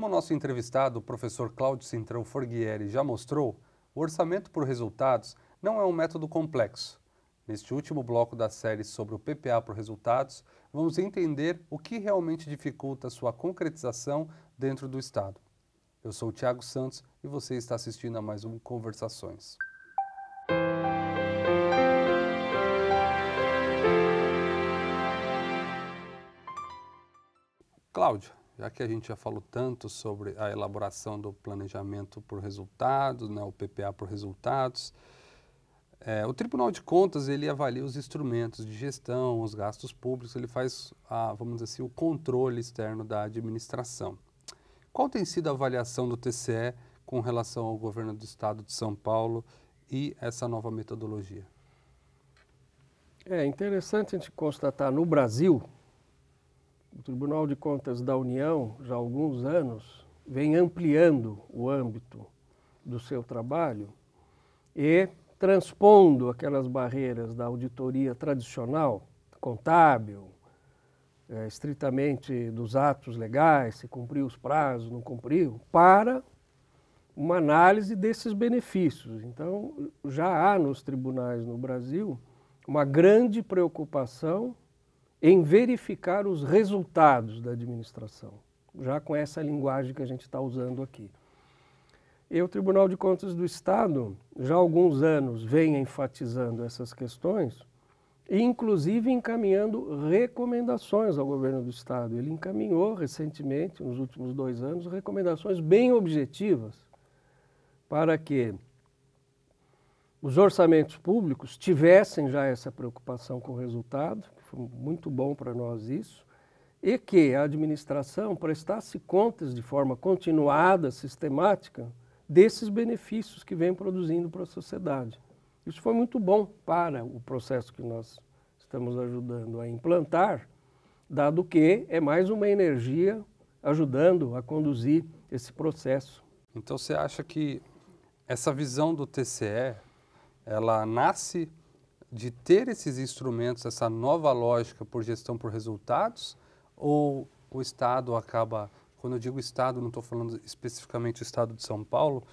Como o nosso entrevistado, o professor Cláudio Cintrão Forghieri, já mostrou, o orçamento por resultados não é um método complexo. Neste último bloco da série sobre o PPA por resultados, vamos entender o que realmente dificulta sua concretização dentro do Estado. Eu sou o Tiago Santos e você está assistindo a mais um Conversações. Cláudio, já que a gente já falou tanto sobre a elaboração do planejamento por resultados, né, o PPA por resultados, é, o Tribunal de Contas ele avalia os instrumentos de gestão, os gastos públicos, ele faz, a, vamos dizer assim, o controle externo da administração. Qual tem sido a avaliação do TCE com relação ao governo do Estado de São Paulo e essa nova metodologia? É interessante a gente constatar no Brasil o Tribunal de Contas da União, já há alguns anos, vem ampliando o âmbito do seu trabalho e transpondo aquelas barreiras da auditoria tradicional, contábil, é, estritamente dos atos legais, se cumpriu os prazos, não cumpriu, para uma análise desses benefícios. Então, já há nos tribunais no Brasil uma grande preocupação em verificar os resultados da administração, já com essa linguagem que a gente está usando aqui. E o Tribunal de Contas do Estado, já há alguns anos, vem enfatizando essas questões, inclusive encaminhando recomendações ao governo do Estado. Ele encaminhou recentemente, nos últimos dois anos, recomendações bem objetivas para que os orçamentos públicos tivessem já essa preocupação com o resultado, foi muito bom para nós isso, e que a administração prestasse contas de forma continuada, sistemática, desses benefícios que vem produzindo para a sociedade. Isso foi muito bom para o processo que nós estamos ajudando a implantar, dado que é mais uma energia ajudando a conduzir esse processo. Então você acha que essa visão do TCE, ela nasce de ter esses instrumentos, essa nova lógica por gestão por resultados, ou o Estado acaba, quando eu digo Estado, não estou falando especificamente o Estado de São Paulo,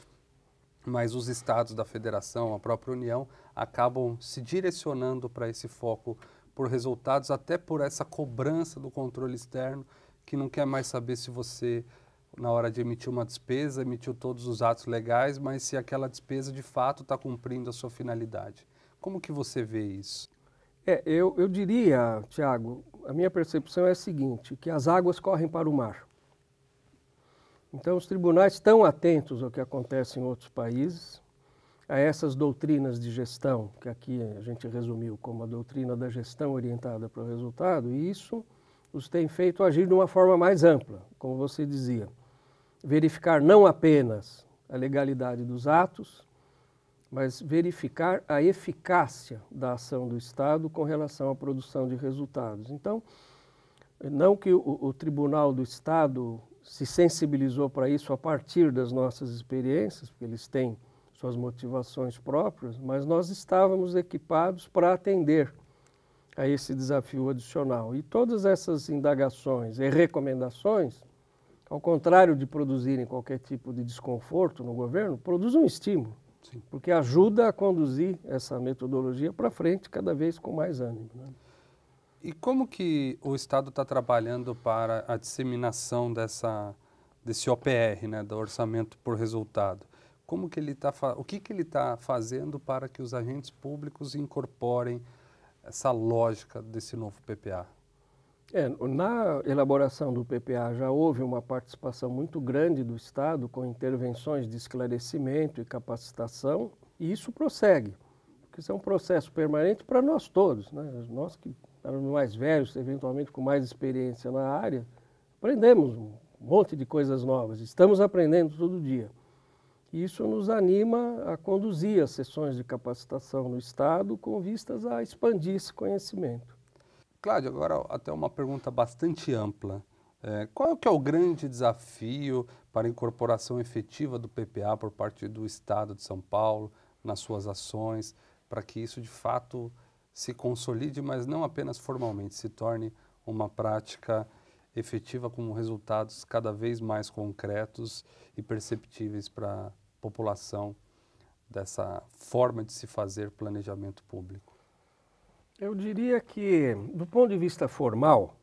mas os estados da federação, a própria União, acabam se direcionando para esse foco por resultados, até por essa cobrança do controle externo, que não quer mais saber se você, na hora de emitir uma despesa, emitiu todos os atos legais, mas se aquela despesa de fato está cumprindo a sua finalidade. Como que você vê isso? É, eu, eu diria, Tiago, a minha percepção é a seguinte, que as águas correm para o mar. Então os tribunais estão atentos ao que acontece em outros países, a essas doutrinas de gestão, que aqui a gente resumiu como a doutrina da gestão orientada para o resultado, e isso os tem feito agir de uma forma mais ampla, como você dizia. Verificar não apenas a legalidade dos atos, mas verificar a eficácia da ação do Estado com relação à produção de resultados. Então, não que o, o Tribunal do Estado se sensibilizou para isso a partir das nossas experiências, porque eles têm suas motivações próprias, mas nós estávamos equipados para atender a esse desafio adicional. E todas essas indagações e recomendações, ao contrário de produzirem qualquer tipo de desconforto no governo, produzem um estímulo Sim. porque ajuda a conduzir essa metodologia para frente cada vez com mais ânimo. Né? E como que o Estado está trabalhando para a disseminação dessa, desse OPR, né, do Orçamento por Resultado? Como que ele está, o que, que ele está fazendo para que os agentes públicos incorporem essa lógica desse novo PPA? É, na elaboração do PPA já houve uma participação muito grande do Estado com intervenções de esclarecimento e capacitação, e isso prossegue, porque isso é um processo permanente para nós todos, né? nós que éramos mais velhos, eventualmente com mais experiência na área, aprendemos um monte de coisas novas, estamos aprendendo todo dia. E isso nos anima a conduzir as sessões de capacitação no Estado com vistas a expandir esse conhecimento. Cláudio, agora até uma pergunta bastante ampla. É, qual é, que é o grande desafio para a incorporação efetiva do PPA por parte do Estado de São Paulo nas suas ações, para que isso de fato se consolide, mas não apenas formalmente, se torne uma prática efetiva com resultados cada vez mais concretos e perceptíveis para a população dessa forma de se fazer planejamento público? Eu diria que, do ponto de vista formal,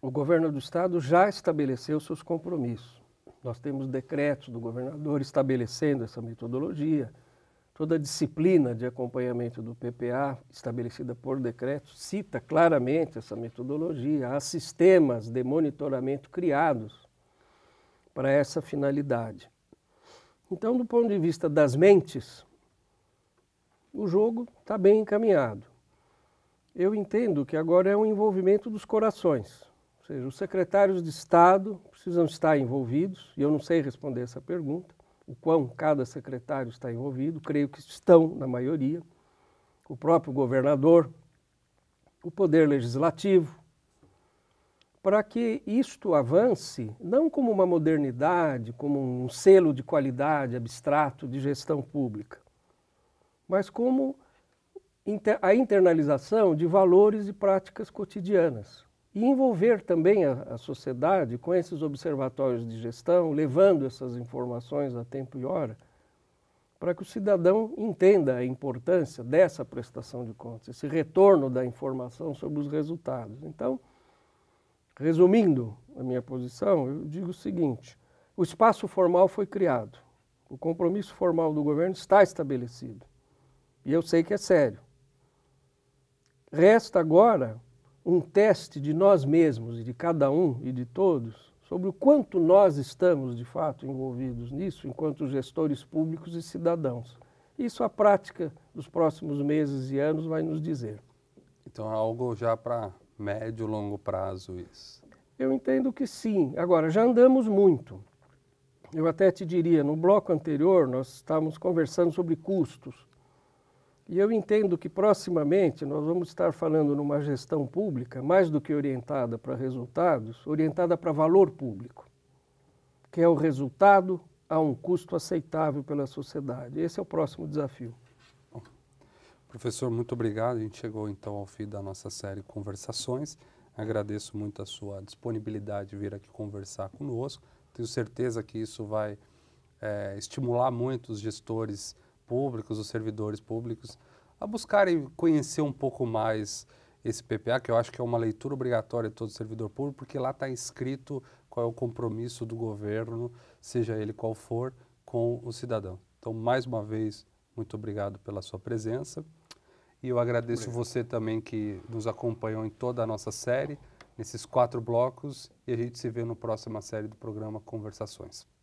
o governo do estado já estabeleceu seus compromissos. Nós temos decretos do governador estabelecendo essa metodologia, toda a disciplina de acompanhamento do PPA, estabelecida por decreto, cita claramente essa metodologia. Há sistemas de monitoramento criados para essa finalidade. Então, do ponto de vista das mentes, o jogo está bem encaminhado. Eu entendo que agora é um envolvimento dos corações, ou seja, os secretários de Estado precisam estar envolvidos, e eu não sei responder essa pergunta, o quão cada secretário está envolvido, creio que estão na maioria, o próprio governador, o poder legislativo, para que isto avance não como uma modernidade, como um selo de qualidade abstrato de gestão pública, mas como a internalização de valores e práticas cotidianas. E envolver também a, a, sociedade com esses observatórios de gestão, levando essas informações a tempo e hora, para que o cidadão entenda a importância dessa prestação de contas, esse retorno da informação sobre os resultados. Então, resumindo a minha posição, eu digo o seguinte: o espaço formal foi criado, o compromisso formal do governo está estabelecido e eu sei que é sério. Resta agora um teste de nós mesmos, e de cada um e de todos, sobre o quanto nós estamos de fato envolvidos nisso, enquanto gestores públicos e cidadãos. Isso a prática dos próximos meses e anos vai nos dizer. Então, é algo já para médio, longo prazo isso? Eu entendo que sim. Agora, já andamos muito. Eu até te diria, no bloco anterior nós estávamos conversando sobre custos. E eu entendo que proximamente nós vamos estar falando numa gestão pública, mais do que orientada para resultados, orientada para valor público, que é o resultado a um custo aceitável pela sociedade. Esse é o próximo desafio. professor, muito obrigado. A gente chegou então ao fim da nossa série Conversações. Agradeço muito a sua disponibilidade de vir aqui conversar conosco. Tenho certeza que isso vai é, estimular muito os gestores públicos, os servidores públicos, a buscarem conhecer um pouco mais esse PPA, que eu acho que é uma leitura obrigatória de todo servidor público, porque lá está escrito qual é o compromisso do governo, seja ele qual for, com o cidadão. Então, mais uma vez, muito obrigado pela sua presença. E eu agradeço obrigado. você também que nos acompanhou em toda a nossa série, nesses quatro blocos, e a gente se vê no próxima série do programa Conversações.